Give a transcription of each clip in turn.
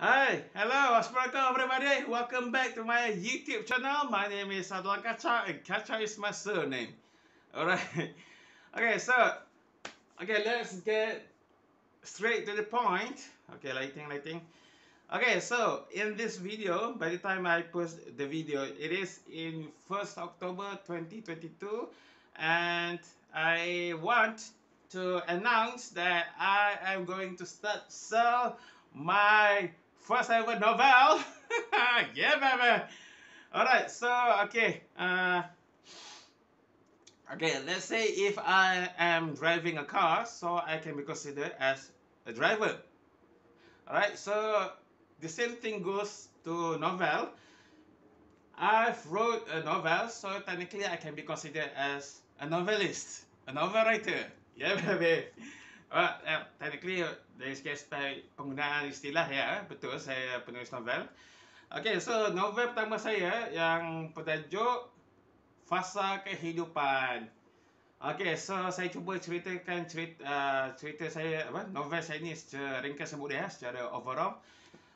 Hi, hello, Assalamualaikum everybody. Welcome back to my YouTube channel. My name is Adwan Kacha and Kacha is my surname. Alright. Okay, so, okay, let's get straight to the point. Okay, lighting, lighting. Okay, so in this video, by the time I post the video, it is in 1st October 2022 and I want to announce that I am going to start sell my First ever novel. yeah, baby. All right. So okay. Uh, okay. Let's say if I am driving a car, so I can be considered as a driver. All right. So the same thing goes to novel. I've wrote a novel, so technically I can be considered as a novelist, a novel writer. Yeah, baby. Well, uh, technically dari segi aspek penggunaan istilah ya betul saya penulis novel okey so novel pertama saya yang bertajuk fasa kehidupan okey so saya cuba ceritakan cerita uh, cerita saya apa novel saya ni secara ringkas sebut ya secara overall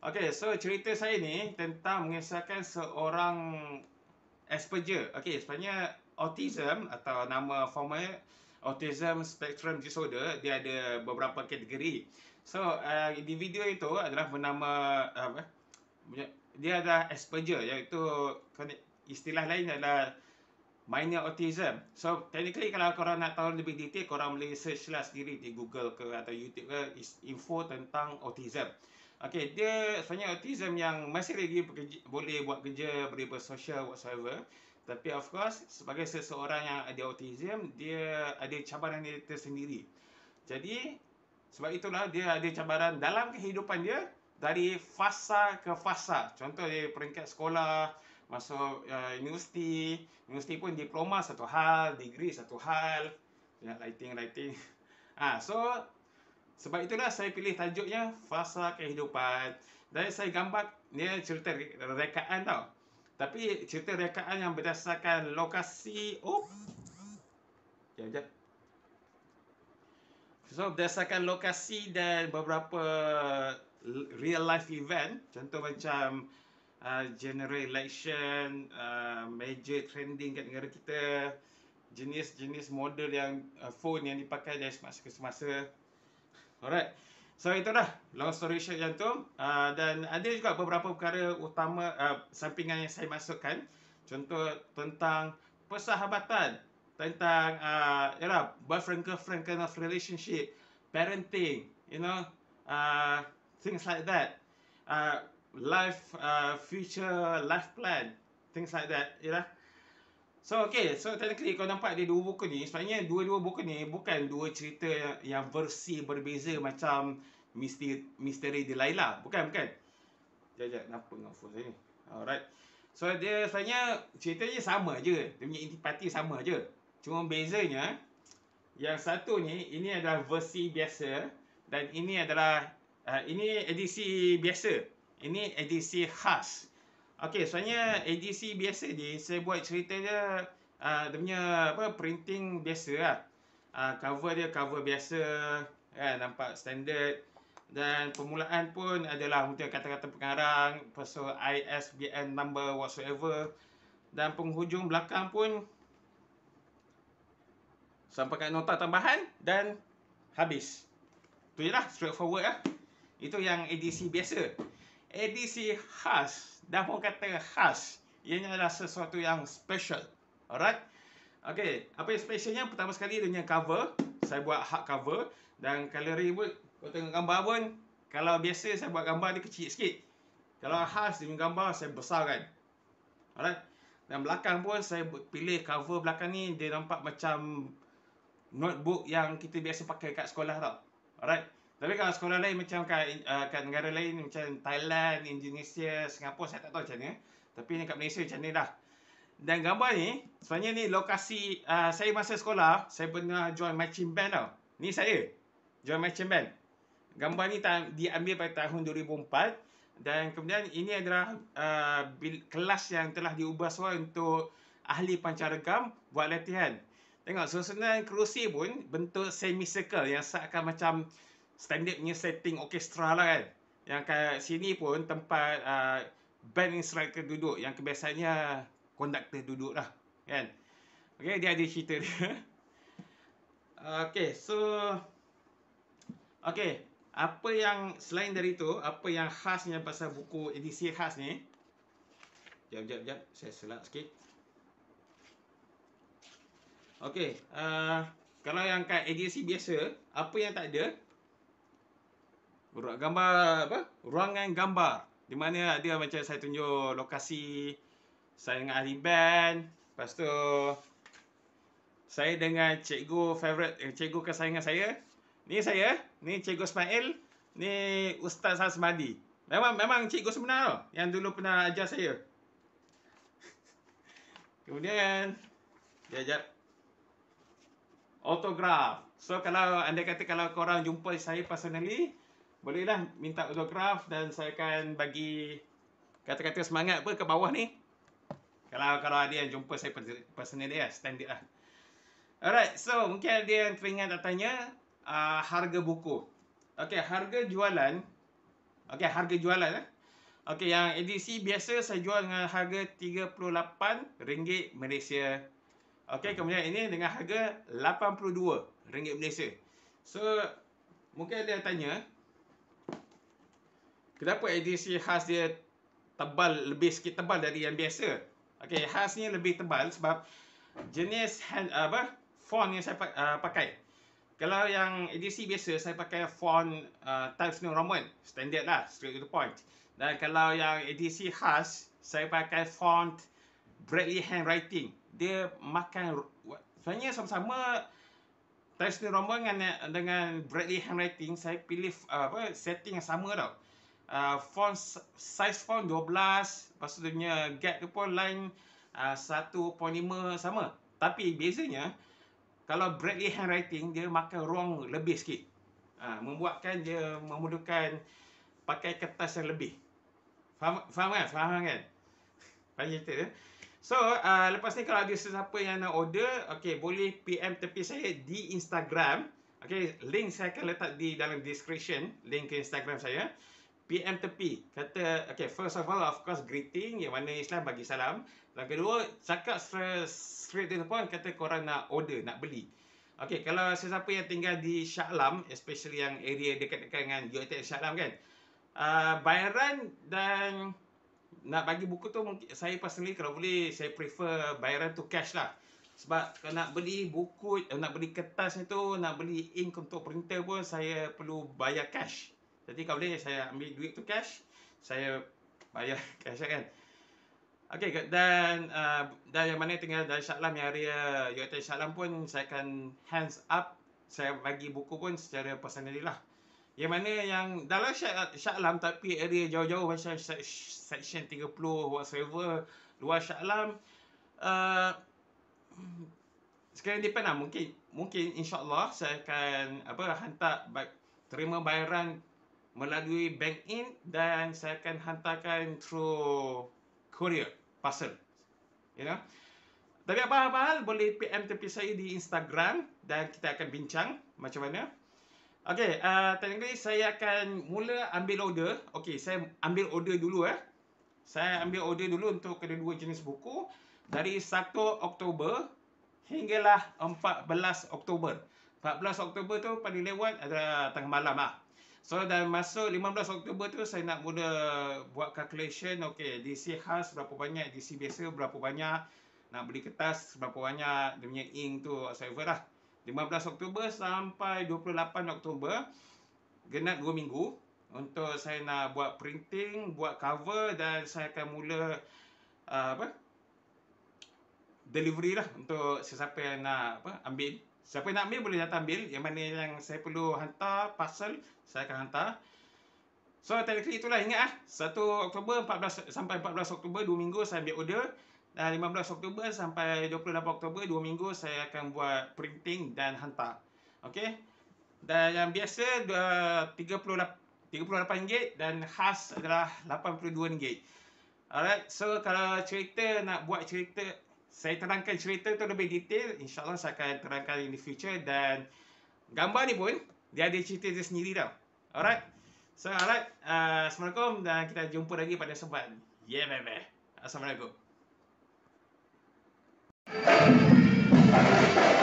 okey so cerita saya ni tentang mengisahkan seorang Asperger okey sebenarnya autism atau nama formal Autism Spectrum Disorder, dia ada beberapa kategori. So, uh, individu itu adalah bernama uh, apa? Dia ada Asperger iaitu istilah lain adalah minor autism. So, technically kalau korang nak tahu lebih detail, korang boleh search lah sendiri di Google ke atau YouTube ke info tentang autism. Okay, dia sebenarnya autism yang masih lagi boleh buat kerja, boleh bersosial, whatsoever. Tapi of course, sebagai seseorang yang ada autism, dia ada cabaran dia tersendiri. Jadi, sebab itulah dia ada cabaran dalam kehidupan dia dari fasa ke fasa. Contoh dia peringkat sekolah, masuk uh, universiti, universiti pun diploma satu hal, degree satu hal. Ya, lighting, lighting. Ah, ha, so sebab itulah saya pilih tajuknya fasa kehidupan. Dan saya gambar ni cerita rekaan tau. Tapi cerita rekaan yang berdasarkan lokasi. Oh, jap, jap. So berdasarkan lokasi dan beberapa real life event Contoh macam uh, general election, uh, major trending kat negara kita Jenis-jenis model yang uh, phone yang dipakai dari semasa ke semasa Alright So itu dah long story short yang tu uh, Dan ada juga beberapa perkara utama uh, sampingan yang saya masukkan Contoh tentang persahabatan tentang uh, yalah, boyfriend girlfriend kind of relationship, parenting, you know, uh, things like that, uh, life, uh, future, life plan, things like that, you ya know. Lah. So okay, so technically kau nampak dia dua buku ni Sebenarnya dua-dua buku ni bukan dua cerita yang, yang versi berbeza macam Misteri, misteri Delilah, bukan bukan Sekejap, sekejap, kenapa dengan phone ni Alright So dia sebenarnya ceritanya sama je Dia punya intipati sama je Cuma bezanya yang satu ni ini adalah versi biasa dan ini adalah uh, ini edisi biasa. Ini edisi khas. Okey, soalnya edisi biasa ni saya buat cerita dia uh, dia punya apa printing biasa lah. Uh, cover dia cover biasa kan nampak standard dan permulaan pun adalah untuk kata-kata pengarang pasal ISBN number whatsoever dan penghujung belakang pun sampai sampaikan nota tambahan dan habis. Tu jelah forward lah. Itu yang edisi biasa. Edisi khas, dah pun kata khas, ianya adalah sesuatu yang special. Alright. Okey, apa yang specialnya? Pertama sekali dia punya cover, saya buat hard cover dan kalau pun kau tengok gambar pun kalau biasa saya buat gambar dia kecil sikit. Kalau khas dengan gambar saya besar kan Alright. Dan belakang pun saya pilih cover belakang ni dia nampak macam notebook yang kita biasa pakai kat sekolah tau. Alright. Tapi kalau sekolah lain macam kat, uh, kat negara lain macam Thailand, Indonesia, Singapura saya tak tahu macam mana. Tapi ni kat Malaysia macam ni dah. Dan gambar ni sebenarnya ni lokasi uh, saya masa sekolah, saya pernah join marching band tau. Ni saya. Join marching band. Gambar ni diambil pada tahun 2004 dan kemudian ini adalah uh, bil- kelas yang telah diubah suara untuk ahli pancaragam buat latihan. Tengok, susunan kerusi pun bentuk semicircle yang seakan macam standard punya setting orkestra lah kan. Yang kat sini pun tempat uh, band instructor duduk yang kebiasaannya conductor duduk lah kan. Okay, dia ada cerita dia. okay, so... Okay, apa yang selain dari itu, apa yang khasnya pasal buku edisi khas ni. Sekejap, sekejap, sekejap. Saya selak sikit. Okey, uh, kalau yang kad agensi biasa, apa yang tak ada? Ruang gambar apa? Ruangan gambar. Di mana ada macam saya tunjuk lokasi saya dengan ahli band. Lepas tu saya dengan cikgu favorite eh, cikgu kesayangan saya. Ni saya, ni cikgu Ismail, ni Ustaz Hasmadi. Memang memang cikgu sebenar tu yang dulu pernah ajar saya. Kemudian dia ajar autograf. So kalau anda kata kalau korang jumpa saya personally, bolehlah minta autograf dan saya akan bagi kata-kata semangat apa ke bawah ni. Kalau kalau ada yang jumpa saya personally ya, standard lah. Alright, so mungkin ada yang teringat nak tanya uh, harga buku. Okay, harga jualan. Okay, harga jualan eh. Okay, yang edisi biasa saya jual dengan harga RM38 Malaysia Okey, kemudian ini dengan harga RM82 Malaysia. So, mungkin ada yang tanya kenapa edisi khas dia tebal lebih sikit tebal dari yang biasa? Okey, khasnya lebih tebal sebab jenis hand, apa font yang saya uh, pakai. Kalau yang edisi biasa saya pakai font uh, Times New Roman, standard lah, straight to the point. Dan kalau yang edisi khas saya pakai font Bradley Handwriting dia makan sebenarnya sama-sama Tristan Romer dengan dengan Bradley handwriting saya pilih uh, apa setting yang sama tau. Uh, font size font 12 lepas tu punya gap tu pun line uh, 1.5 sama. Tapi biasanya kalau Bradley handwriting dia makan ruang lebih sikit. Uh, membuatkan dia memudukan pakai kertas yang lebih. Faham, faham kan? Faham kan? Faham cerita dia? Eh? So, uh, lepas ni kalau ada sesiapa yang nak order, okay, boleh PM tepi saya di Instagram. Okay, link saya akan letak di dalam description, link ke Instagram saya. PM tepi, kata, okay, first of all, of course, greeting, yang mana Islam bagi salam. Yang kedua, cakap straight to the point, kata korang nak order, nak beli. Okay, kalau sesiapa yang tinggal di Syaklam, especially yang area dekat-dekat dengan UITM Syaklam kan, uh, bayaran dan nak bagi buku tu mungkin saya personally kalau boleh saya prefer bayaran tu cash lah sebab nak beli buku eh, nak beli kertas itu nak beli ink untuk printer pun saya perlu bayar cash jadi kalau boleh saya ambil duit tu cash saya bayar cash lah kan Okay, dan uh, dan yang mana tinggal dari Syaklam yang area UIT uh, Syaklam pun saya akan hands up saya bagi buku pun secara personally lah yang mana yang dalam Shah Alam tapi area jauh-jauh macam section 30 whatsoever luar Shah Alam uh, sekarang depend lah mungkin mungkin insyaAllah saya akan apa hantar terima bayaran melalui bank in dan saya akan hantarkan through courier parcel you know tapi apa-apa hal boleh PM tepi saya di Instagram dan kita akan bincang macam mana Okay, uh, technically saya akan mula ambil order. Okay, saya ambil order dulu eh. Saya ambil order dulu untuk kedua-dua jenis buku. Dari 1 Oktober hinggalah 14 Oktober. 14 Oktober tu paling lewat adalah tengah malam lah. So, dah masuk 15 Oktober tu saya nak mula buat calculation. Okay, DC khas berapa banyak, DC biasa berapa banyak. Nak beli kertas berapa banyak, dia punya ink tu whatsoever lah. 15 Oktober sampai 28 Oktober genap 2 minggu untuk saya nak buat printing, buat cover dan saya akan mula uh, apa? delivery lah untuk sesiapa yang nak apa ambil. Siapa yang nak ambil boleh datang ambil. Yang mana yang saya perlu hantar parcel, saya akan hantar. So, technically itulah ingat ah. 1 Oktober 14 sampai 14 Oktober 2 minggu saya ambil order. Dan 15 Oktober sampai 28 Oktober, 2 minggu saya akan buat printing dan hantar. Okey. Dan yang biasa RM38 dan khas adalah RM82. Alright, so kalau cerita nak buat cerita, saya terangkan cerita tu lebih detail. InsyaAllah saya akan terangkan in the future dan gambar ni pun dia ada cerita dia sendiri tau. Alright, so alright, uh, Assalamualaikum dan kita jumpa lagi pada sempat. Yeah, baby. Assalamualaikum. Thank you.